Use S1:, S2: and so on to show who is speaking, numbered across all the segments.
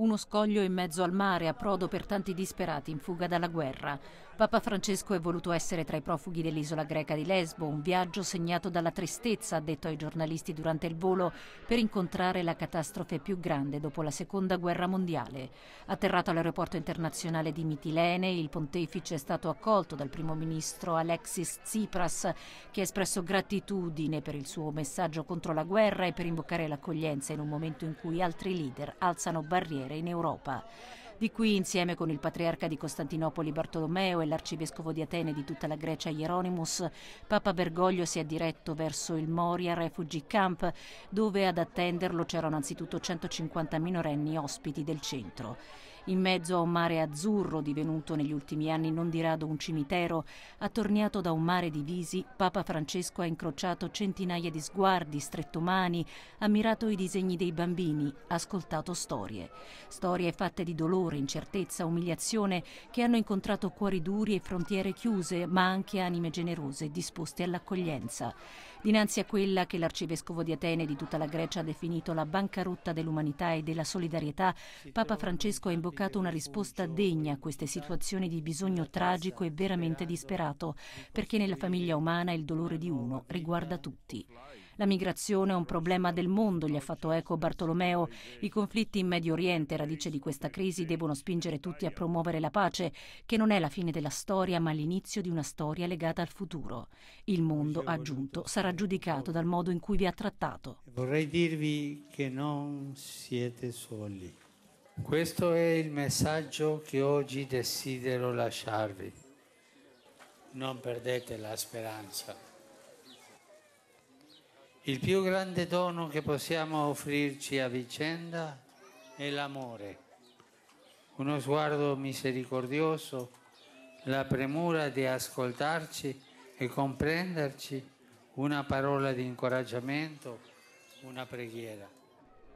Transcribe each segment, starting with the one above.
S1: uno scoglio in mezzo al mare a prodo per tanti disperati in fuga dalla guerra. Papa Francesco è voluto essere tra i profughi dell'isola greca di Lesbo, un viaggio segnato dalla tristezza, ha detto ai giornalisti durante il volo, per incontrare la catastrofe più grande dopo la seconda guerra mondiale. Atterrato all'aeroporto internazionale di Mitilene, il pontefice è stato accolto dal primo ministro Alexis Tsipras, che ha espresso gratitudine per il suo messaggio contro la guerra e per invocare l'accoglienza in un momento in cui altri leader alzano barriere frontiere in Europa. Di qui, insieme con il patriarca di Costantinopoli Bartolomeo e l'arcivescovo di Atene di tutta la Grecia Hieronymus, Papa Bergoglio si è diretto verso il Moria Refugee Camp, dove ad attenderlo c'erano anzitutto 150 minorenni ospiti del centro in mezzo a un mare azzurro divenuto negli ultimi anni non di rado un cimitero, attorniato da un mare di visi, Papa Francesco ha incrociato centinaia di sguardi, stretto mani, ammirato i disegni dei bambini, ascoltato storie. Storie fatte di dolore, incertezza, umiliazione, che hanno incontrato cuori duri e frontiere chiuse, ma anche anime generose disposte all'accoglienza. Dinanzi a quella che l'arcivescovo di Atene e di tutta la Grecia ha definito la bancarotta dell'umanità e della solidarietà, Papa Francesco ha invocato provocato una risposta degna a queste situazioni di bisogno tragico e veramente disperato, perché nella famiglia umana il dolore di uno riguarda tutti. La migrazione è un problema del mondo, gli ha fatto eco Bartolomeo. I conflitti in Medio Oriente, radice di questa crisi, devono spingere tutti a promuovere la pace, che non è la fine della storia, ma l'inizio di una storia legata al futuro. Il mondo, ha aggiunto, sarà giudicato dal modo in cui vi ha trattato.
S2: Vorrei dirvi che non siete soli. Questo è il messaggio che oggi desidero lasciarvi. Non perdete la speranza. Il più grande dono che possiamo offrirci a vicenda è l'amore, uno sguardo misericordioso, la premura di ascoltarci e comprenderci, una parola di incoraggiamento, una preghiera.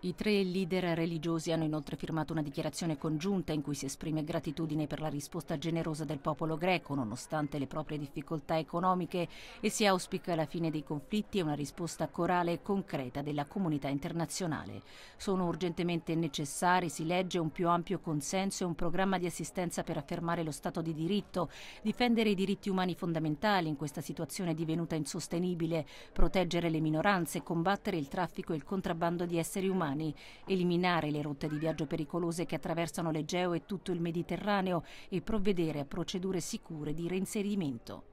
S1: I tre leader religiosi hanno inoltre firmato una dichiarazione congiunta in cui si esprime gratitudine per la risposta generosa del popolo greco nonostante le proprie difficoltà economiche e si auspica la fine dei conflitti e una risposta corale e concreta della comunità internazionale. Sono urgentemente necessari, si legge, un più ampio consenso e un programma di assistenza per affermare lo Stato di diritto, difendere i diritti umani fondamentali in questa situazione divenuta insostenibile, proteggere le minoranze, combattere il traffico e il contrabbando di esseri umani italiani, eliminare le rotte di viaggio pericolose che attraversano l'Egeo e tutto il Mediterraneo e provvedere a procedure sicure di reinserimento.